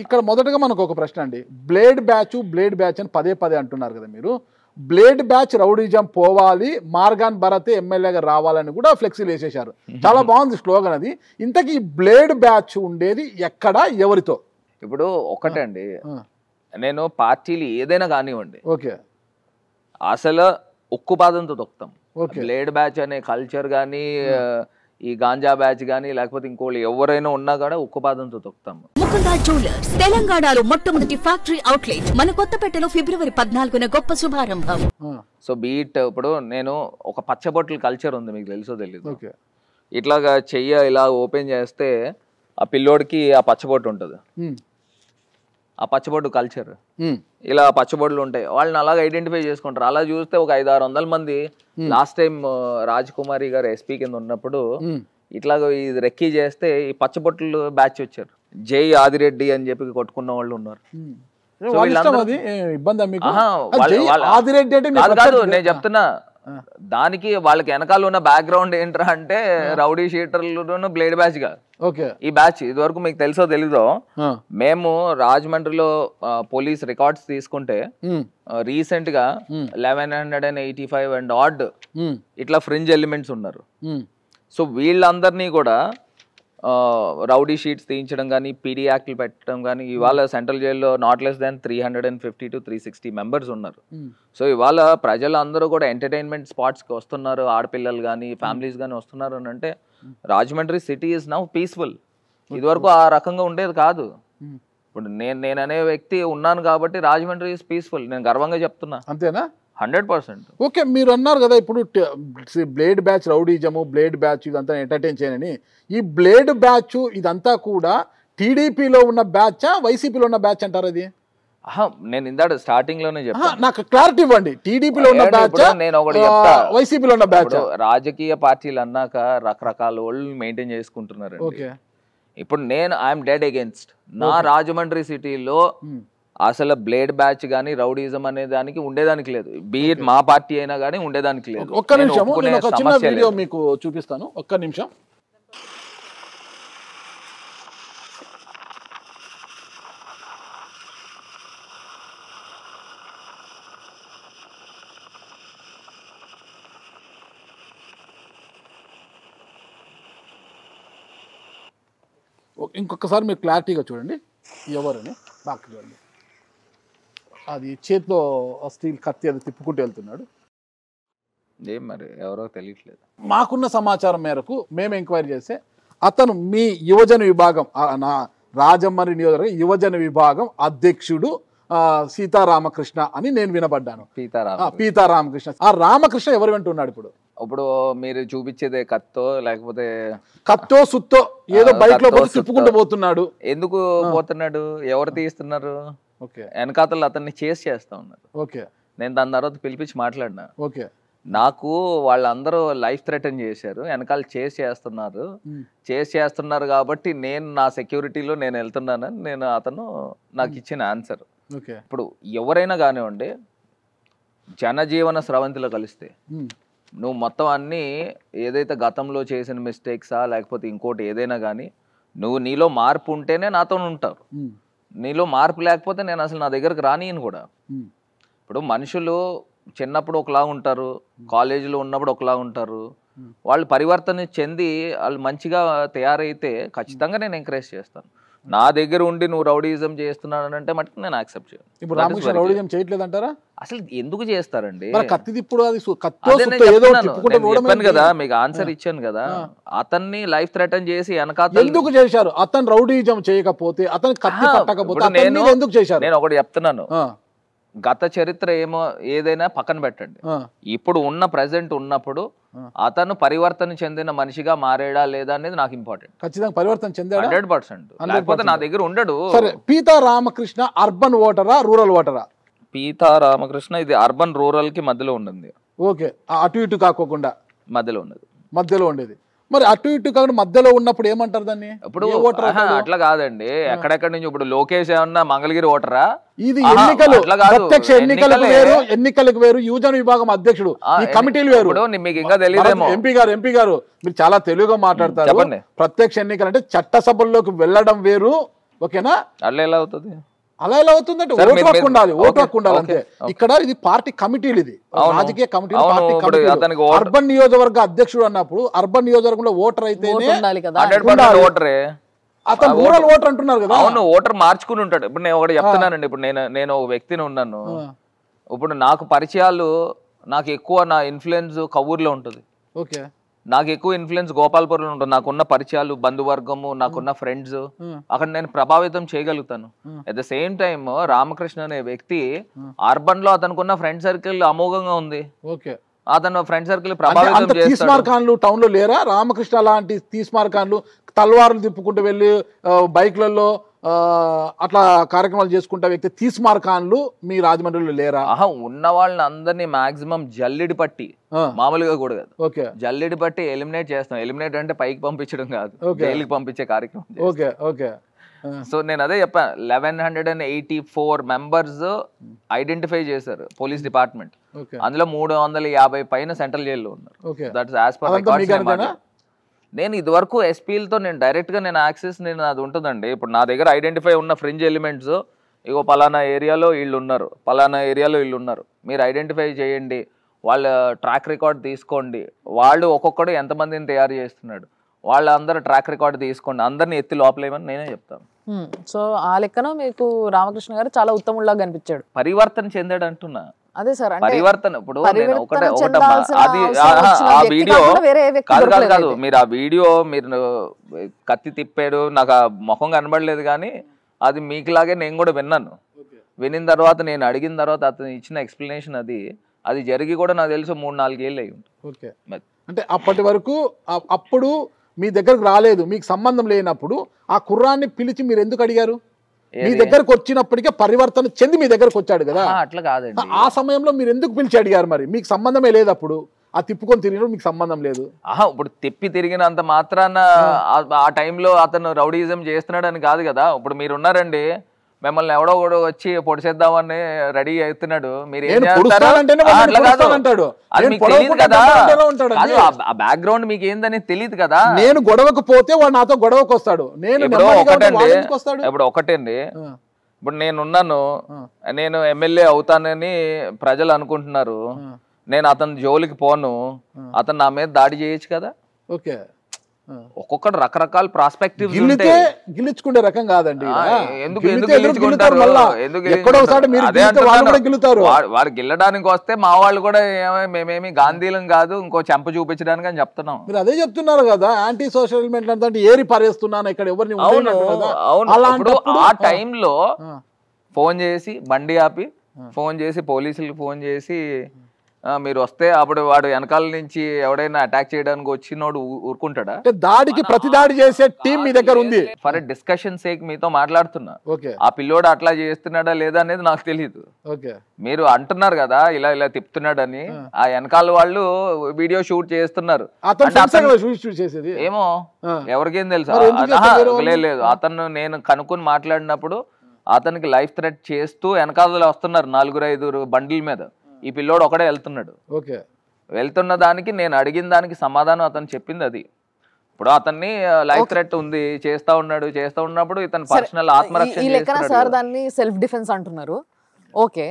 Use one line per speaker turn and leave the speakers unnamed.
ఇక్కడ మొదటగా మనకు ఒక ప్రశ్న అండి బ్లేడ్ బ్యాచ్ బ్లేడ్ బ్యాచ్ అని పదే పదే అంటున్నారు కదా మీరు బ్లేడ్ బ్యాచ్ రౌడీజం పోవాలి మార్గాన్ భరతే ఎమ్మెల్యేగా రావాలని కూడా ఫ్లెక్సీలు వేసేశారు చాలా బాగుంది స్లోగన్ అది ఇంతకీ బ్లేడ్ బ్యాచ్ ఉండేది ఎక్కడ ఎవరితో ఇప్పుడు ఒకటే అండి
నేను పార్టీలు ఏదైనా కానివ్వండి ఓకే అసలు ఉక్కు పాదంతో బ్లేడ్ బ్యాచ్ అనే కల్చర్ కానీ ఈ గాంజా బ్యాచ్ కానీ లేకపోతే ఇంకోళ్ళు ఎవరైనా ఉన్నా కూడా ఉక్కుపాదంతో పాదంతో తొక్కుతాము
జ్యువెలర్స్ తెలంగాణలో మొట్టమొదటి ఫ్యాక్టరీ అవుట్లెట్ మన కొత్తపేటలో ఫిబ్రవరి పద్నాలుగున గొప్ప శుభారంభం
సో బీట్ ఇప్పుడు నేను ఒక పచ్చబొట్ల కల్చర్ ఉంది మీకు తెలుసో తెలియదు ఓకే ఇట్లాగా చెయ్య ఇలా ఓపెన్ చేస్తే ఆ పిల్లోడికి ఆ పచ్చబొట్టు ఉంటుంది ఆ పచ్చబొడ్డు కల్చర్ ఇలా పచ్చబొడ్లు ఉంటాయి వాళ్ళని అలాగ ఐడెంటిఫై చేసుకుంటారు అలా చూస్తే ఒక ఐదు ఆరు వందల మంది లాస్ట్ టైం రాజ్ కుమారి గారు ఎస్పీ కింద ఉన్నప్పుడు ఇట్లాగ ఇది రెక్కీ చేస్తే ఈ పచ్చబొట్లు బ్యాచ్ వచ్చారు జై ఆదిరెడ్డి అని చెప్పి కొట్టుకున్న వాళ్ళు ఉన్నారు
ఆదిరెడ్డి నేను
చెప్తున్నా దానికి వాళ్ళకి వెనకాల ఉన్న బ్యాక్గ్రౌండ్ ఏంట్రా అంటే రౌడీ షీటర్లు బ్లేడ్ బ్యాచ్ గా ఓకే ఈ బ్యాచ్ ఇది వరకు మీకు తెలుసో తెలీదో మేము రాజమండ్రిలో పోలీస్ రికార్డ్స్ తీసుకుంటే రీసెంట్ గా eleven hundred and eighty five and odd ఇట్లా ఫ్రింజ్ ఎలిమెంట్స్ ఉన్నారు సో వీళ్ళందరినీ కూడా రౌడీ షీట్స్ తీయించడం కానీ పీడీ యాక్ట్లు పెట్టడం కానీ ఇవాళ hmm. సెంట్రల్ జైల్లో not less than three hundred and fifty to three sixty members ఉన్నారు hmm. సో ఇవాళ ప్రజలు అందరూ కూడా ఎంటర్టైన్మెంట్ స్పాట్స్కి వస్తున్నారు ఆడపిల్లలు కానీ ఫ్యామిలీస్ కానీ వస్తున్నారు అని అంటే hmm. Rajahmundry city is now peaceful ఇదివరకు ఆ రకంగా ఉండేది కాదు ఇప్పుడు నేను నేననే వ్యక్తి ఉన్నాను కాబట్టి రాజమండ్రి ఈజ్ పీస్ఫుల్ నేను గర్వంగా చెప్తున్నా అంతేనా హండ్రెడ్ పర్సెంట్
ఓకే మీరు అన్నారు కదా ఇప్పుడు blade batch rowdyism blade batch ఇదంతా ఎంటర్టైన్ చేయనని ఈ బ్లేడ్ బ్యాచ్ ఇదంతా కూడా టీడీపీలో ఉన్న బ్యాచ్ వైసీపీలో ఉన్న బ్యాచ్ అంటారు అది
నేను ఇందాక స్టార్టింగ్ లోనే చెప్పాను
నాకు క్లారిటీ ఇవ్వండి
టీడీపీలో ఉన్న బ్యాచ్ నేను ఒకటి వైసీపీలో ఉన్న బ్యాచ్ రాజకీయ పార్టీలు అన్నాక రకరకాల వాళ్ళు మెయింటైన్ చేసుకుంటున్నారు ఇప్పుడు నేను ఐఎమ్ డెడ్ అగేన్స్ట్ నా రాజమండ్రి సిటీలో అసలు బ్లేడ్ బ్యాచ్ కానీ రౌడీజం అనే దానికి ఉండేదానికి లేదు బీఎడ్ మా పార్టీ అయినా గానీ ఉండేదానికి లేదు ఒక్క నిమిషం చిన్న వీడియో
మీకు చూపిస్తాను ఒక్క నిమిషం ఇంకొకసారి మీరు క్లారిటీగా చూడండి ఎవరని బాగా చూడండి అది చేతిలో స్టీల్ కత్తి అది తిప్పుకుంటూ వెళ్తున్నాడు
ఏం మరి ఎవరో తెలియట్లేదు
మాకున్న సమాచారం మేరకు మేము ఎంక్వైరీ చేస్తే అతను మీ యువజన విభాగం నా రాజమ్మని నియోజకవర్గం యువజన విభాగం అధ్యక్షుడు సీతారామకృష్ణ అని నేను వినబడ్డాను పీతారామకృష్ణ ఆ రామకృష్ణ ఎవరు వింటున్నాడు ఇప్పుడు
ఇప్పుడు మీరు చూపించేదే కత్తో లేకపోతే
కత్తో సుత్తో ఏదో బైక్ లో తిప్పుకుంటూ
పోతున్నాడు ఎందుకు పోతున్నాడు ఎవరు తీస్తున్నారు వెనకాతలు అతన్ని చేస్ చేస్తా ఉన్నారు ఓకే నేను దాని తర్వాత పిలిపించి మాట్లాడినా ఓకే నాకు వాళ్ళందరూ లైఫ్ థ్రెటన్ చేశారు వెనకాల చేసి చేస్తున్నారు చేసి చేస్తున్నారు కాబట్టి నేను నా సెక్యూరిటీలో నేను వెళ్తున్నానని నేను అతను నాకు ఇచ్చిన ఆన్సర్ ఇప్పుడు ఎవరైనా కానివ్వండి జనజీవన స్రవంతిలో కలిస్తే నువ్వు మొత్తం అన్ని ఏదైతే గతంలో చేసిన మిస్టేక్సా లేకపోతే ఇంకోటి ఏదైనా కానీ నువ్వు నీలో మార్పు ఉంటేనే నాతో ఉంటావు నీలో మార్పు లేకపోతే నేను అసలు నా దగ్గరకు రానియను కూడా ఇప్పుడు మనుషులు చిన్నప్పుడు ఒకలా ఉంటారు కాలేజీలో ఉన్నప్పుడు ఒకలా ఉంటారు వాళ్ళు పరివర్తన చెంది వాళ్ళు మంచిగా తయారైతే ఖచ్చితంగా నేను ఎంకరేజ్ చేస్తాను నా దగ్గర ఉండి నువ్వు రౌడీజం చేస్తున్నాను అంటే మటుకు నేను యాక్సెప్ట్ చేయను ఇప్పుడు రామకృష్ణ రౌడీజం
చేయట్లేదు అంటారా అసలు
ఎందుకు చేస్తారండి
కత్తిదిప్పుడు అది చెప్పాను కదా మీకు ఆన్సర్
ఇచ్చాను కదా అతన్ని లైఫ్ థ్రెటన్ చేసి వెనకాల ఎందుకు
చేశారు అతను రౌడీజం చేయకపోతే అతను కత్తి పట్టకపోతే నేను ఎందుకు
చేశాను నేను ఒకటి చెప్తున్నాను గత చరిత్ర ఏమో ఏదైనా పక్కన పెట్టండి ఇప్పుడు ఉన్న ప్రజెంట్ ఉన్నప్పుడు అతను పరివర్తన చెందిన మనిషిగా మారేడా లేదా అనేది నాకు ఇంపార్టెంట్
ఖచ్చితంగా పరివర్తన చెందాడు హండ్రెడ్
పర్సెంట్ లేకపోతే నా దగ్గర ఉండడు
పీతా రామకృష్ణ అర్బన్ ఓటరా రూరల్ ఓటరా
పీతా రామకృష్ణ ఇది అర్బన్ రూరల్ కి మధ్యలో
ఉండింది ఓకే అటు ఇటు కాకోకుండా మధ్యలో ఉండదు మధ్యలో ఉండేది మరి అటు ఇటు కాకుండా మధ్యలో ఉన్నప్పుడు ఏమంటారు దాన్ని ఇప్పుడు
అట్లా కాదండి ఎక్కడెక్కడి నుంచి ఇప్పుడు లోకేష్ ఏమన్నా మంగళగిరి ఓటరా ఇది ఎన్నికలు ప్రత్యక్ష ఎన్నికలకు వేరు
ఎన్నికలకు వేరు యువజన విభాగం అధ్యక్షుడు ఈ కమిటీలు వేరు మీకు ఇంకా తెలియదు ఎంపీ గారు ఎంపీ గారు మీరు చాలా తెలుగుగా మాట్లాడతారు ప్రత్యక్ష ఎన్నికలు అంటే చట్టసభల్లోకి వెళ్ళడం వేరు ఓకేనా అట్లా ఎలా అవుతుంది అలా ఎలా అవుతుందంటే ఓటు హక్కు ఉండాలి ఓటు హక్కు ఉండాలి అంతే ఇక్కడ ఇది పార్టీ కమిటీలు ఇది రాజకీయ కమిటీలు పార్టీ కమిటీలు అర్బన్ నియోజకవర్గ అధ్యక్షుడు అన్నప్పుడు అర్బన్ నియోజకవర్గంలో ఓటర్ అయితే అతను రూరల్ ఓటర్ అంటున్నారు కదా అవును ఓటర్
మార్చుకుని ఉంటాడు ఇప్పుడు నేను ఒకటి చెప్తున్నానండి ఇప్పుడు నేను నేను వ్యక్తిని ఉన్నాను ఇప్పుడు నాకు పరిచయాలు నాకు ఎక్కువ నా ఇన్ఫ్లుయెన్స్ కవూర్లో ఉంటుంది ఓకే నాకు ఎక్కువ ఇన్ఫ్లుయెన్స్ గోపాల్పూర్లో ఉంటుంది నాకున్న పరిచయాలు బంధువర్గము నాకున్న ఫ్రెండ్స్ అక్కడ నేను ప్రభావితం చేయగలుగుతాను at the same time Ramakrishna అనే వ్యక్తి అర్బన్ లో అతనుకున్న ఫ్రెండ్ సర్కిల్ అమోఘంగా ఉంది ఓకే అతను ఫ్రెండ్ సర్కిల్ ప్రభావితం తీస్మార్కాన్లు
టౌన్ లో లేరా రామకృష్ణ లాంటి తీస్మార్కాన్లు తల్వారులు తిప్పుకుంటూ వెళ్ళి బైక్లలో అట్లా కార్యక్రమాలు చేసుకుంటే వ్యక్తి తీస్మార్ ఖాన్లు మీ రాజమండ్రిలో లేరా ఆహా ఉన్న వాళ్ళని
అందరినీ మాక్సిమం జల్లెడి పట్టి మామూలుగా కూడా కాదు ఓకే జల్లెడి పట్టి ఎలిమినేట్ చేస్తాం ఎలిమినేట్ అంటే పైకి పంపించడం కాదు జైలుకి పంపించే కార్యక్రమం ఓకే ఓకే సో నేను అదే చెప్పాను eleven hundred and eighty four members identify చేశారు పోలీస్ డిపార్ట్మెంట్ అందులో మూడు వందల యాభై పైన సెంట్రల్ జైల్లో ఉన్నారు దట్స్ యాజ్ పర్ రికార్డ్స్ నేను ఇదివరకు ఎస్పీలతో నేను డైరెక్ట్గా నేను యాక్సెస్ నేను అది ఉంటుందండి ఇప్పుడు నా దగ్గర ఐడెంటిఫై ఉన్న ఫ్రింజ్ ఎలిమెంట్స్ ఇగో పలానా ఏరియాలో వీళ్ళు ఉన్నారు పలానా ఏరియాలో వీళ్ళు ఉన్నారు మీరు ఐడెంటిఫై చేయండి వాళ్ళ ట్రాక్ రికార్డ్ తీసుకోండి వాళ్ళు ఒక్కొక్కడు ఎంతమందిని తయారు చేస్తున్నాడు వాళ్ళందరూ ట్రాక్ రికార్డ్ తీసుకోండి అందరిని ఎత్తి లోపలేమని నేనే చెప్తాను hmm. సో ఆ లెక్కన మీకు రామకృష్ణ గారు చాలా ఉత్తముల్లా కనిపించాడు పరివర్తన చెందాడు అంటున్నా అదే సార్ పరివర్తన ఇప్పుడు ఒకటే ఆ వీడియో కాదు కాదు కాదు మీరు ఆ వీడియో మీరు కత్తి తిప్పాడు నాకు ఆ ముఖం కనబడలేదు కానీ అది మీకులాగే నేను కూడా విన్నాను వినిన తర్వాత నేను అడిగిన తర్వాత అతను ఇచ్చిన ఎక్స్ప్లెనేషన్ అది అది జరిగి కూడా నాకు తెలుసు మూడు ఏళ్ళు అయ్యి
ఉంటుంది అంటే అప్పటి వరకు అప్పుడు మీ దగ్గరకు రాలేదు మీకు సంబంధం లేనప్పుడు ఆ కుర్రాన్ని పిలిచి మీరు ఎందుకు అడిగారు మీ దగ్గరకు వచ్చినప్పటికే పరివర్తన చెంది మీ దగ్గరకు వచ్చాడు కదా అట్లా కాదండి ఆ సమయంలో మీరు ఎందుకు పిలిచి అడిగారు మరి మీకు సంబంధమే లేదు అప్పుడు ఆ తిప్పుకొని తిరిగిన మీకు సంబంధం లేదు
ఆహా ఇప్పుడు తిప్పి తిరిగినంత మాత్రాన ఆ టైంలో అతను రౌడీజం చేస్తున్నాడని కాదు కదా ఇప్పుడు మీరు ఉన్నారండి మిమ్మల్ని ఎవడో కూడా వచ్చి పొడిచేద్దామని రెడీ అవుతున్నాడు మీరు ఏం తెలియదు కదా బ్యాక్గ్రౌండ్ మీకు ఏందని తెలియదు కదా నేను
గొడవకు పోతే వాడు నాతో గొడవకు వస్తాడు నేను ఒకటండి
ఇప్పుడు ఒకటండి ఇప్పుడు నేనున్నాను నేను ఎమ్మెల్యే అవుతానని ప్రజలు అనుకుంటున్నారు నేను అతని జోలికి పోను అతను నా మీద దాడి చేయొచ్చు కదా ఓకే ఒక్కొక్కటి రకరకాల ప్రాస్పెక్టివ్ గిల్లితే
గిల్లించుకునే రకం కాదండి ఎందుకు
వారు గిల్లడానికి వస్తే మా వాళ్ళు కూడా మేమేమి గాంధీలం కాదు ఇంకో చెంప చూపించడానికి అని చెప్తున్నాం
మీరు అదే చెప్తున్నారు కదా యాంటీ సోషల్ ఏరి పరేస్తున్నాను ఇక్కడ ఎవరిని అవును ఆ టైంలో
ఫోన్ చేసి బండి ఆపి ఫోన్ చేసి పోలీసులకు ఫోన్ చేసి మీరు వస్తే అప్పుడు వాడు వెనకాల నుంచి ఎవడైనా అటాక్ చేయడానికి వచ్చినోడు ఊరుకుంటాడా
దాడికి ప్రతి దాడి చేసే టీం మీ దగ్గర ఉంది
ఫర్ డిస్కషన్ సేక్ మీతో మాట్లాడుతున్నా ఆ పిల్లోడు అట్లా చేస్తున్నాడా లేదా అనేది నాకు తెలియదు మీరు అంటున్నారు కదా ఇలా ఇలా తిప్పుతున్నాడని ఆ వెనకాల వాళ్ళు వీడియో షూట్ చేస్తున్నారు ఏమో ఎవరికేం తెలుసు లేదు అతను నేను కనుక్కుని మాట్లాడినప్పుడు అతనికి లైఫ్ థ్రెట్ చేస్తూ వెనకాల వస్తున్నారు నలుగురు ఐదుగురు బండిల్ మీద ఈ పిల్లోడు ఒకడే వెళ్తున్నాడు ఓకే వెళ్తున్న దానికి నేను అడిగిన దానికి సమాధానం అతను చెప్పింది అది ఇప్పుడు అతన్ని లైఫ్ థ్రెట్ ఉంది చేస్తా ఉన్నాడు చేస్తా ఉన్నప్పుడు ఇతను పర్సనల్ ఆత్మరక్షణ సార్ దాన్ని సెల్ఫ్ డిఫెన్స్ అంటున్నారు ఓకే